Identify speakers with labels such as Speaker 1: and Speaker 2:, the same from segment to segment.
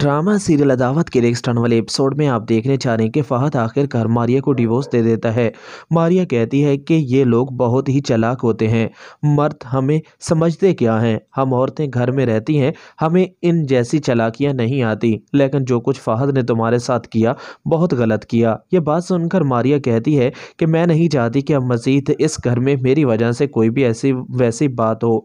Speaker 1: drama serial अदावत के next वाले episode में आप देखने जा रहे हैं कि फ़हद आखिरकार मारिया को डिवोर्स दे देता है मारिया कहती है कि ये लोग बहुत ही चलाक होते हैं मर्द हमें समझते क्या हैं हम औरतें घर में रहती हैं हमें इन जैसी चलाकियां नहीं आती लेकिन जो कुछ फ़हद ने तुम्हारे साथ किया बहुत गलत किया ये बात सुनकर मारिया कहती है कि मैं नहीं चाहती कि अब मज़ीद इस घर में मेरी वजह से कोई भी ऐसी वैसी बात हो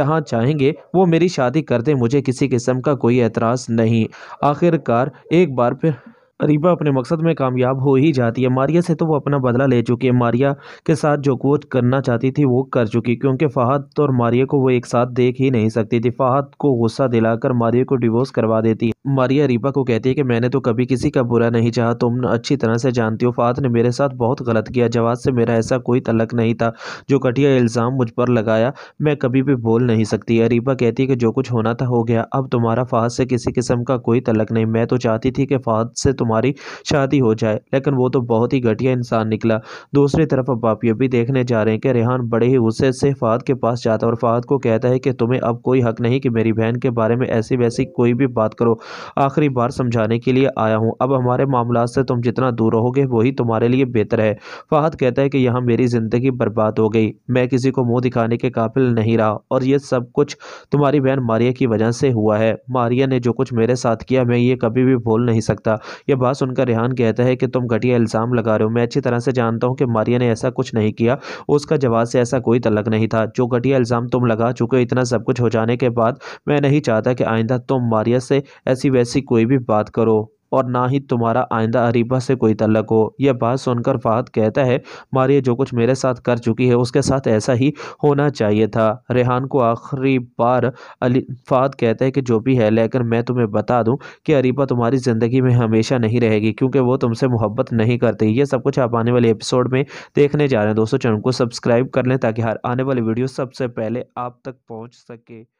Speaker 1: जहाँ चाहेंगे वो मेरी शादी करते मुझे किसी किस्म का कोई एतराज़ नहीं आखिरकार एक बार फिर अरीबा अपने मकसद में कामयाब हो ही जाती है मारिया से तो वो अपना बदला ले चुकी है मारिया के साथ जो वो करना चाहती थी वो कर चुकी क्योंकि फ़ाहद और मारिया को वो एक साथ देख ही नहीं सकती थी फ़ाहद को गुस्सा दिलाकर मारिया को डिवोर्स करवा देती है मारिया रीबा को कहती है कि मैंने तो कभी किसी का बुरा नहीं चाहा तुम अच्छी तरह से जानती हो फात ने मेरे साथ बहुत गलत किया जवाब से मेरा ऐसा कोई तलक नहीं था जो घटिया इल्ज़ाम मुझ पर लगाया मैं कभी भी बोल नहीं सकती अरीबा कहती है कि जो कुछ होना था हो गया अब तुम्हारा फात से किसी किस्म का कोई तलक नहीं मैं तो चाहती थी कि फात से तुम्हारी शादी हो जाए लेकिन वो तो बहुत ही घटिया इंसान निकला दूसरी तरफ अब ये भी देखने जा रहे हैं कि रेहान बड़े ही गुस्से से फात के पास जाता और फात को कहता है कि तुम्हें अब कोई हक नहीं कि मेरी बहन के बारे में ऐसी वैसी कोई भी बात करो आखिरी बार समझाने के लिए आया हूँ अब हमारे मामला से तुम जितना दूर रहोगे वही तुम्हारे लिए बेहतर है फ़ाहद कहता है कि यहाँ मेरी ज़िंदगी बर्बाद हो गई मैं किसी को मुँह दिखाने के काबिल नहीं रहा और यह सब कुछ तुम्हारी बहन मारिया की वजह से हुआ है मारिया ने जो कुछ मेरे साथ किया मैं ये कभी भी भूल नहीं सकता यह बात सुनकर रेहान कहता है कि तुम घटिया इल्ज़ाम लगा रहे हो मैं अच्छी तरह से जानता हूँ कि मारिया ने ऐसा कुछ नहीं किया उसका जवाब से ऐसा कोई तलक नहीं था जो घटिया इल्ज़ाम तुम लगा चुके हो इतना सब कुछ हो जाने के बाद मैं नहीं चाहता कि आइंदा तुम मारिया से ऐसी ऐसी वैसी कोई भी बात करो और ना ही तुम्हारा आइंदा अरीबा से कोई तलक हो यह बात सुनकर फहद कहता है मारिया जो कुछ मेरे साथ कर चुकी है उसके साथ ऐसा ही होना चाहिए था रेहान को आखिरी बार अली फात कहता है कि जो भी है लेकिन मैं तुम्हें बता दूं कि अरीबा तुम्हारी ज़िंदगी में हमेशा नहीं रहेगी क्योंकि वो तुमसे मोहब्बत नहीं करती ये सब कुछ आप आने वाले एपिसोड में देखने जा रहे हैं दोस्तों चैनल को सब्सक्राइब कर लें ताकि हर आने वाली वीडियो सबसे पहले आप तक पहुँच सके